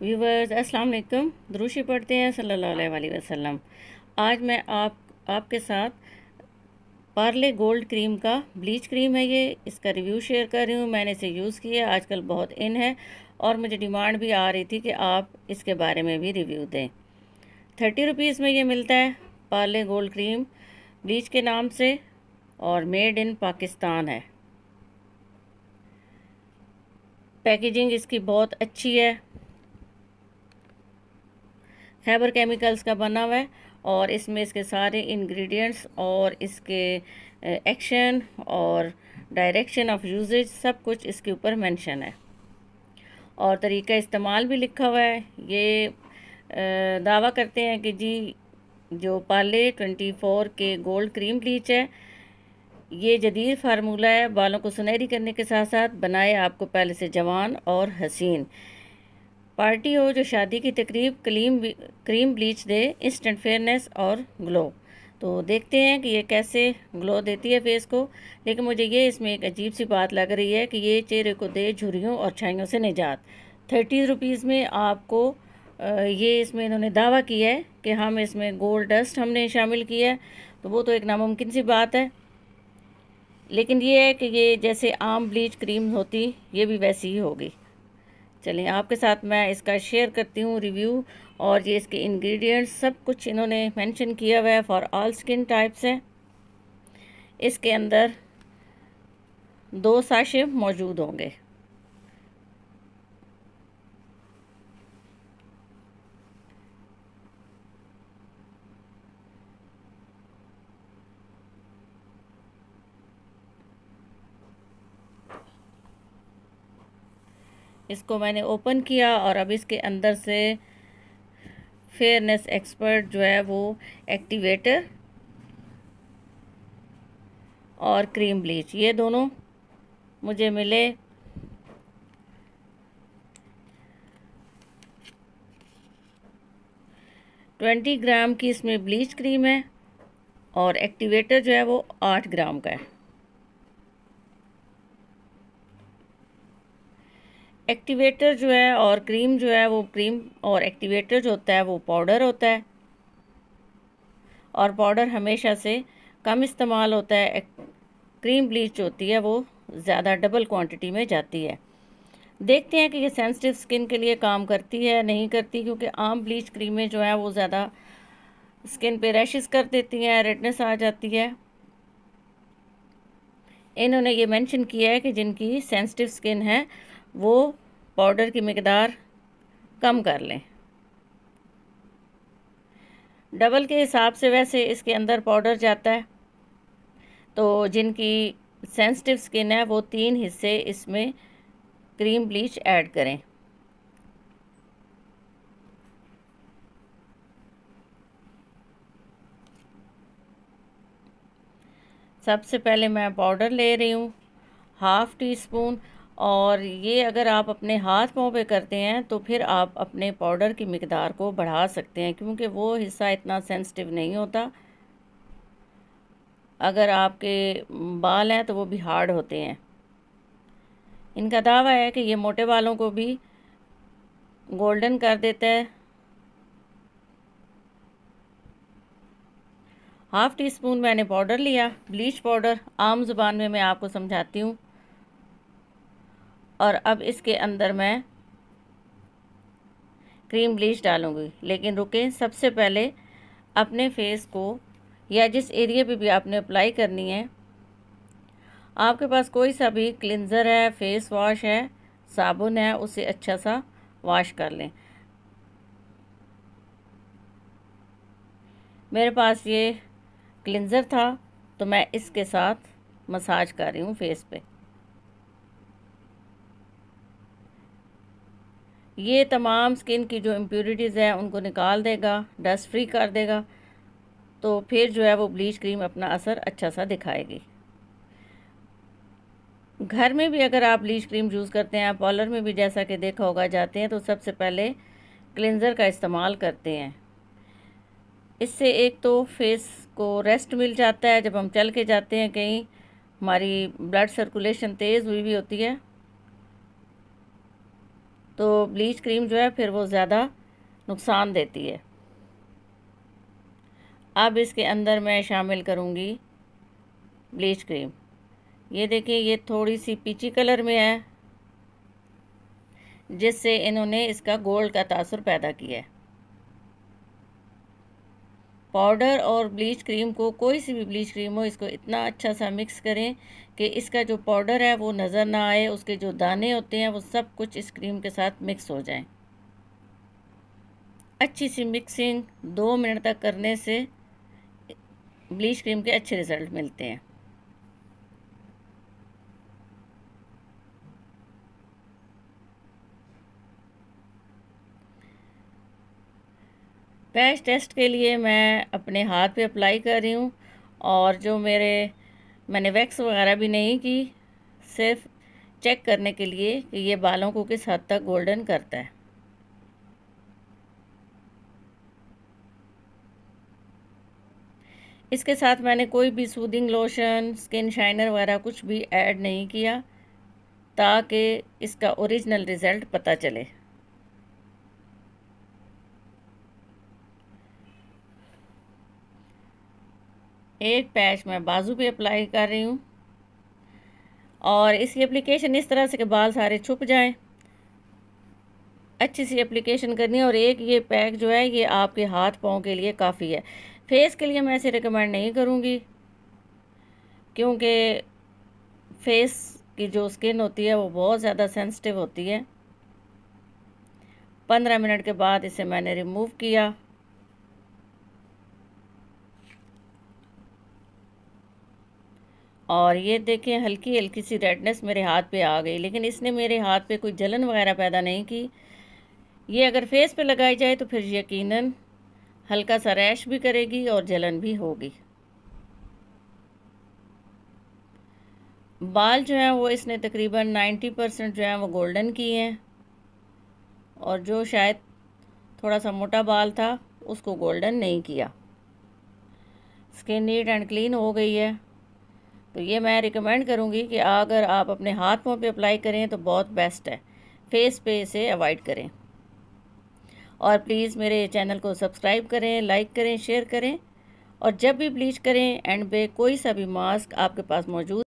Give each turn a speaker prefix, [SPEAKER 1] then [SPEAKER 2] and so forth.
[SPEAKER 1] viewers अस्सलाम वालेकुम दुरुशी पढ़ते हैं सल्लल्लाहु अलैहि वसल्लम आज मैं आप आपके साथ पार्ले गोल्ड क्रीम का ब्लीच क्रीम है ये इसका रिव्यू शेयर कर रही हूँ मैंने इसे यूज़ किया आजकल बहुत इन है और मुझे डिमांड भी आ रही थी कि आप इसके बारे में भी रिव्यू दें थर्टी रुपीज़ में ये मिलता है पार्ले गोल्ड क्रीम ब्लीच के नाम से और मेड इन पाकिस्तान है पैकेजिंग इसकी बहुत अच्छी है खैबर केमिकल्स का बना हुआ है और इसमें इसके सारे इंग्रेडिएंट्स और इसके एक्शन और डायरेक्शन ऑफ यूजेज सब कुछ इसके ऊपर मेंशन है और तरीका इस्तेमाल भी लिखा हुआ है ये दावा करते हैं कि जी जो पाले ट्वेंटी फोर के गोल्ड क्रीम ब्लीच है ये जदीद फार्मूला है बालों को सुनहरी करने के साथ साथ बनाए आपको पहले से जवान और हसीन पार्टी हो जो शादी की तकरीब क्लीम क्रीम ब्लीच दे इंस्टेंट फेयरनेस और ग्लो तो देखते हैं कि ये कैसे ग्लो देती है फेस को लेकिन मुझे ये इसमें एक अजीब सी बात लग रही है कि ये चेहरे को दे झुरियों और छाइयों से निजात थर्टी रुपीज़ में आपको ये इसमें इन्होंने दावा किया है कि हम इसमें गोल्ड डस्ट हमने शामिल किया है तो वो तो एक नामुमकिन सी बात है लेकिन ये है कि ये जैसे आम ब्लीच क्रीम होती ये भी वैसी ही होगी चलिए आपके साथ मैं इसका शेयर करती हूँ रिव्यू और ये इसके इंग्रेडिएंट्स सब कुछ इन्होंने मेंशन किया हुआ है फॉर ऑल स्किन टाइप्स है इसके अंदर दो साशे मौजूद होंगे इसको मैंने ओपन किया और अब इसके अंदर से फेयरनेस एक्सपर्ट जो है वो एक्टिवेटर और क्रीम ब्लीच ये दोनों मुझे मिले ट्वेंटी ग्राम की इसमें ब्लीच क्रीम है और एक्टिवेटर जो है वो आठ ग्राम का है एक्टिवेटर जो है और क्रीम जो है वो क्रीम और एक्टिवेटर जो होता है वो पाउडर होता है और पाउडर हमेशा से कम इस्तेमाल होता है क्रीम ब्लीच जो होती है वो ज़्यादा डबल क्वांटिटी में जाती है देखते हैं कि ये सेंसिटिव स्किन के लिए काम करती है नहीं करती क्योंकि आम ब्लीच क्रीमें जो है वो ज़्यादा स्किन पे रैशेस कर देती हैं रेडनेस आ जाती है इन्होंने ये मेंशन किया है कि जिनकी सेंसिटिव स्किन है वो पाउडर की मकदार कम कर लें डबल के हिसाब से वैसे इसके अंदर पाउडर जाता है तो जिनकी सेंसिटिव स्किन है वो तीन हिस्से इसमें क्रीम ब्लीच ऐड करें सबसे पहले मैं पाउडर ले रही हूँ हाफ़ टी स्पून और ये अगर आप अपने हाथ पाँव पे करते हैं तो फिर आप अपने पाउडर की मकदार को बढ़ा सकते हैं क्योंकि वो हिस्सा इतना सेंसिटिव नहीं होता अगर आपके बाल हैं तो वो भी हार्ड होते हैं इनका दावा है कि ये मोटे बालों को भी गोल्डन कर देता है हाफ़ टी स्पून मैंने पाउडर लिया ब्लीच पाउडर आम ज़ुबान में मैं आपको समझाती हूँ और अब इसके अंदर मैं क्रीम ब्लीच डालूँगी लेकिन रुकें सबसे पहले अपने फेस को या जिस एरिया पे भी आपने अप्लाई करनी है आपके पास कोई सा भी क्लिनज़र है फेस वॉश है साबुन है उसे अच्छा सा वॉश कर लें मेरे पास ये क्लिनज़र था तो मैं इसके साथ मसाज कर रही हूँ फेस पे ये तमाम स्किन की जो इम्प्योरिटीज़ हैं उनको निकाल देगा डस्ट फ्री कर देगा तो फिर जो है वो ब्लीच क्रीम अपना असर अच्छा सा दिखाएगी घर में भी अगर आप ब्लीच क्रीम यूज़ करते हैं आप पॉलर में भी जैसा कि देखा होगा जाते हैं तो सबसे पहले क्लिनज़र का इस्तेमाल करते हैं इससे एक तो फेस को रेस्ट मिल जाता है जब हम चल के जाते हैं कहीं हमारी ब्लड सर्कुलेशन तेज़ हुई भी होती है तो ब्लीच क्रीम जो है फिर वो ज़्यादा नुकसान देती है अब इसके अंदर मैं शामिल करूँगी ब्लीच क्रीम ये देखिए ये थोड़ी सी पीची कलर में है जिससे इन्होंने इसका गोल्ड का तासर पैदा किया है पाउडर और ब्लीच क्रीम को कोई सी भी ब्लीच क्रीम हो इसको इतना अच्छा सा मिक्स करें कि इसका जो पाउडर है वो नज़र ना आए उसके जो दाने होते हैं वो सब कुछ इस क्रीम के साथ मिक्स हो जाए अच्छी सी मिक्सिंग दो मिनट तक करने से ब्लीच क्रीम के अच्छे रिज़ल्ट मिलते हैं पैच टेस्ट के लिए मैं अपने हाथ पे अप्लाई कर रही हूँ और जो मेरे मैंने वैक्स वगैरह भी नहीं की सिर्फ चेक करने के लिए कि ये बालों को किस हद तक गोल्डन करता है इसके साथ मैंने कोई भी सूदिंग लोशन स्किन शाइनर वगैरह कुछ भी ऐड नहीं किया ताकि इसका ओरिजिनल रिज़ल्ट पता चले एक पैच मैं बाजू पे अप्लाई कर रही हूँ और इसकी एप्लीकेशन इस तरह से कि बाल सारे छुप जाएं अच्छी सी एप्लीकेशन करनी है और एक ये पैक जो है ये आपके हाथ पाँव के लिए काफ़ी है फेस के लिए मैं इसे रिकमेंड नहीं करूँगी क्योंकि फेस की जो स्किन होती है वो बहुत ज़्यादा सेंसिटिव होती है पंद्रह मिनट के बाद इसे मैंने रिमूव किया और ये देखें हल्की हल्की सी रेडनेस मेरे हाथ पे आ गई लेकिन इसने मेरे हाथ पे कोई जलन वगैरह पैदा नहीं की ये अगर फेस पे लगाई जाए तो फिर यकीनन हल्का सा रैश भी करेगी और जलन भी होगी बाल जो हैं वो इसने तकरीबन 90 परसेंट जो हैं वो गोल्डन किए हैं और जो शायद थोड़ा सा मोटा बाल था उसको गोल्डन नहीं किया स्किन नीट एंड क्लीन हो गई है तो ये मैं रिकमेंड करूँगी कि अगर आप अपने हाथ पाँव पे अप्लाई करें तो बहुत बेस्ट है फेस पे इसे अवॉइड करें और प्लीज़ मेरे चैनल को सब्सक्राइब करें लाइक करें शेयर करें और जब भी ब्लीच करें एंड पे कोई सा भी मास्क आपके पास मौजूद